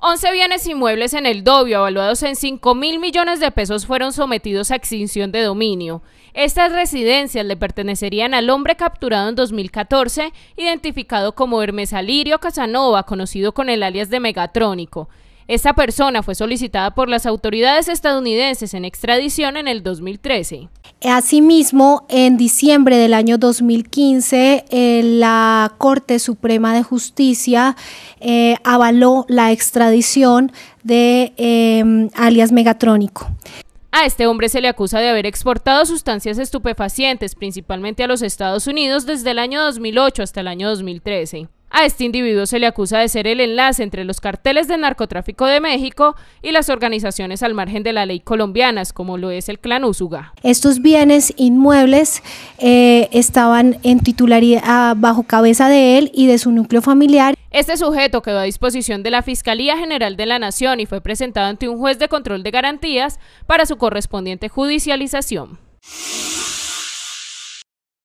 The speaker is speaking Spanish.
11 bienes inmuebles en el Dobio, evaluados en 5 mil millones de pesos, fueron sometidos a extinción de dominio. Estas residencias le pertenecerían al hombre capturado en 2014, identificado como Hermes Alirio Casanova, conocido con el alias de Megatrónico. Esta persona fue solicitada por las autoridades estadounidenses en extradición en el 2013. Asimismo, en diciembre del año 2015, eh, la Corte Suprema de Justicia eh, avaló la extradición de em, alias Megatrónico. A este hombre se le acusa de haber exportado sustancias estupefacientes, principalmente a los Estados Unidos, desde el año 2008 hasta el año 2013. A este individuo se le acusa de ser el enlace entre los carteles de narcotráfico de México y las organizaciones al margen de la ley colombianas, como lo es el clan Úsuga. Estos bienes inmuebles eh, estaban en titularidad ah, bajo cabeza de él y de su núcleo familiar. Este sujeto quedó a disposición de la Fiscalía General de la Nación y fue presentado ante un juez de control de garantías para su correspondiente judicialización.